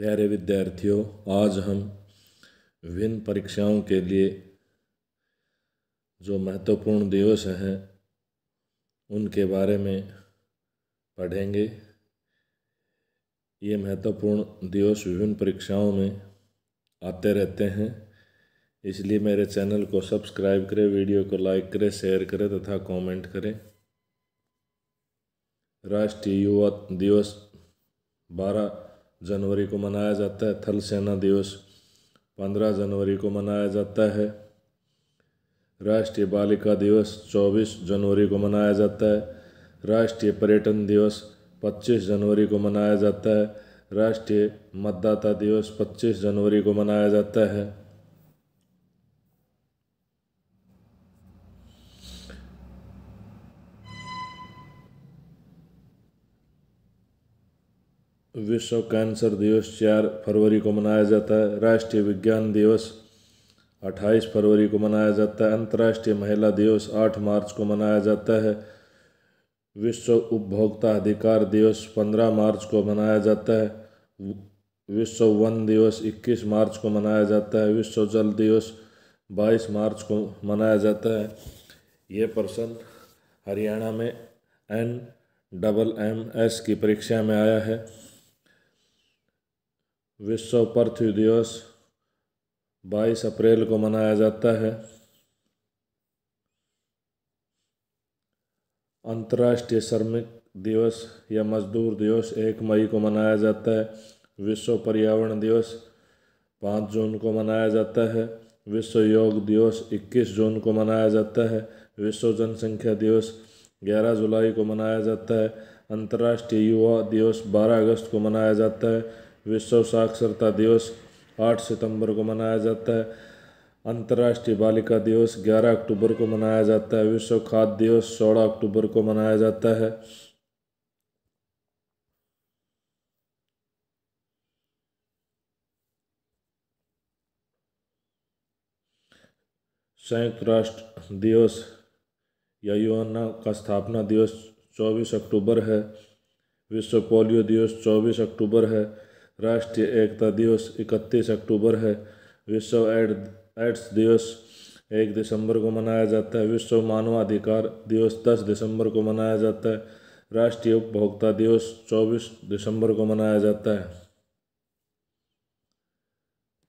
प्यारे विद्यार्थियों आज हम विभिन्न परीक्षाओं के लिए जो महत्वपूर्ण दिवस हैं उनके बारे में पढ़ेंगे ये महत्वपूर्ण दिवस विभिन्न परीक्षाओं में आते रहते हैं इसलिए मेरे चैनल को सब्सक्राइब करें वीडियो को लाइक करें शेयर करें तथा कमेंट करें राष्ट्रीय युवा दिवस बारह जनवरी को मनाया जाता है थल सेना दिवस पंद्रह जनवरी को मनाया जाता है राष्ट्रीय बालिका दिवस चौबीस जनवरी को मनाया जाता है राष्ट्रीय पर्यटन दिवस पच्चीस जनवरी को मनाया जाता है राष्ट्रीय मतदाता दिवस पच्चीस जनवरी को मनाया जाता है विश्व कैंसर दिवस चार फरवरी को मनाया जाता है राष्ट्रीय विज्ञान दिवस अट्ठाईस फरवरी को मनाया जाता है अंतर्राष्ट्रीय महिला दिवस आठ मार्च को मनाया जाता है विश्व उपभोक्ता अधिकार दिवस पंद्रह मार्च को मनाया जाता है विश्व वन दिवस इक्कीस मार्च को मनाया जाता है विश्व जल दिवस बाईस मार्च को मनाया जाता है ये प्रश्न हरियाणा में एन डबल एम एस की परीक्षा में आया है विश्व पृथ्वी दिवस 22 अप्रैल को मनाया जाता है अंतर्राष्ट्रीय श्रमिक दिवस या मजदूर दिवस एक मई को मनाया जाता है विश्व पर्यावरण दिवस पाँच जून को मनाया जाता है विश्व योग दिवस इक्कीस जून को मनाया जाता है विश्व जनसंख्या दिवस ग्यारह जुलाई को मनाया जाता है अंतर्राष्ट्रीय युवा दिवस बारह अगस्त को मनाया जाता है विश्व साक्षरता दिवस 8 सितंबर को मनाया जाता है अंतर्राष्ट्रीय बालिका दिवस 11 अक्टूबर को मनाया जाता है विश्व खाद्य दिवस 16 अक्टूबर को मनाया जाता है संयुक्त राष्ट्र दिवस या यूना का स्थापना दिवस 24 अक्टूबर है विश्व पोलियो दिवस 24 अक्टूबर है राष्ट्रीय एकता दिवस इकतीस अक्टूबर है विश्व एड एड्स दिवस एक दिसंबर को मनाया जाता है विश्व मानवाधिकार दिवस दस दिसंबर को मनाया जाता है राष्ट्रीय उपभोक्ता दिवस चौबीस दिसंबर को मनाया जाता है